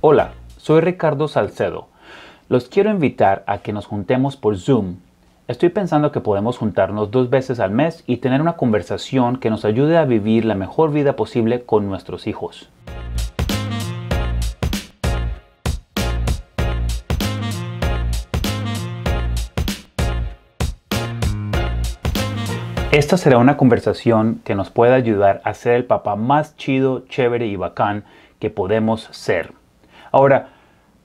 Hola, soy Ricardo Salcedo. Los quiero invitar a que nos juntemos por Zoom. Estoy pensando que podemos juntarnos dos veces al mes y tener una conversación que nos ayude a vivir la mejor vida posible con nuestros hijos. Esta será una conversación que nos pueda ayudar a ser el papá más chido, chévere y bacán que podemos ser. Ahora,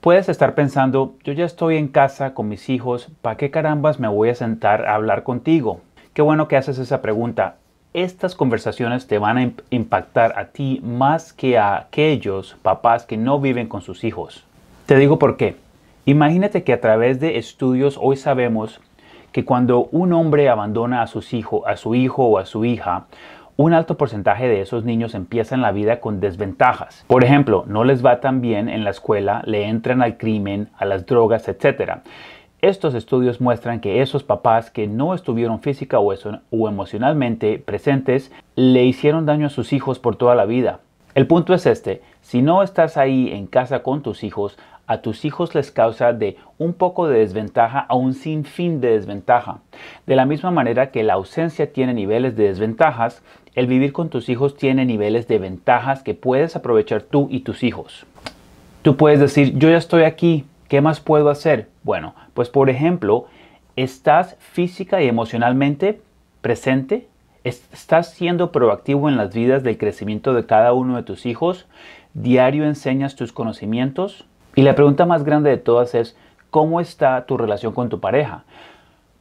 puedes estar pensando, yo ya estoy en casa con mis hijos, ¿para qué carambas me voy a sentar a hablar contigo? Qué bueno que haces esa pregunta. Estas conversaciones te van a impactar a ti más que a aquellos papás que no viven con sus hijos. Te digo por qué. Imagínate que a través de estudios hoy sabemos que cuando un hombre abandona a, sus hijos, a su hijo o a su hija, un alto porcentaje de esos niños empiezan la vida con desventajas. Por ejemplo, no les va tan bien en la escuela, le entran al crimen, a las drogas, etc. Estos estudios muestran que esos papás que no estuvieron física o, o emocionalmente presentes le hicieron daño a sus hijos por toda la vida. El punto es este, si no estás ahí en casa con tus hijos, a tus hijos les causa de un poco de desventaja a un sinfín de desventaja. De la misma manera que la ausencia tiene niveles de desventajas, el vivir con tus hijos tiene niveles de ventajas que puedes aprovechar tú y tus hijos. Tú puedes decir, yo ya estoy aquí, ¿qué más puedo hacer? Bueno, pues por ejemplo, estás física y emocionalmente presente, estás siendo proactivo en las vidas del crecimiento de cada uno de tus hijos, diario enseñas tus conocimientos, y la pregunta más grande de todas es, ¿cómo está tu relación con tu pareja?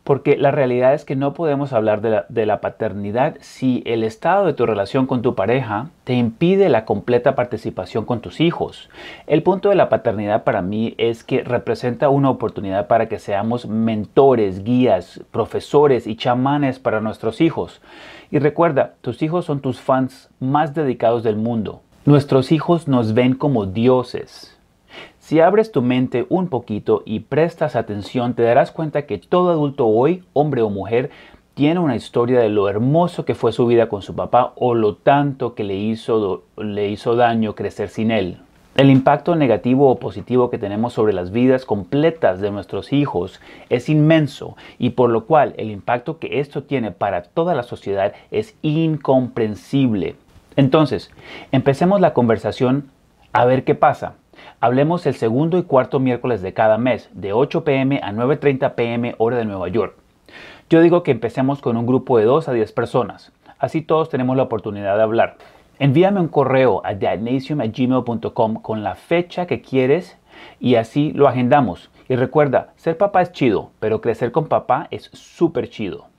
Porque la realidad es que no podemos hablar de la, paternidad si el estado de tu relación con tu pareja te impide la completa participación con tus hijos. El punto de la paternidad para mí es que representa una oportunidad para que seamos mentores, guías, profesores y chamanes para nuestros hijos. Y recuerda, tus hijos son tus fans más dedicados del mundo. Nuestros hijos nos ven como dioses. Si abres tu mente un poquito y prestas atención, te darás cuenta que todo adulto hoy, hombre o mujer, tiene una historia de lo hermoso que fue su vida con su papá o lo tanto que le hizo, le hizo daño crecer sin él. El impacto negativo o positivo que tenemos sobre las vidas completas de nuestros hijos es inmenso y por lo cual el impacto que esto tiene para toda la sociedad es incomprensible. Entonces, empecemos la conversación a ver qué pasa. Hablemos el segundo y cuarto miércoles de cada mes, de 8 pm a 9.30 pm hora de Nueva York. Yo digo que empecemos con un grupo de 2 a 10 personas. Así todos tenemos la oportunidad de hablar. Envíame un correo a gmail.com con la fecha que quieres y así lo agendamos. Y recuerda, ser papá es chido, pero crecer con papá es súper chido.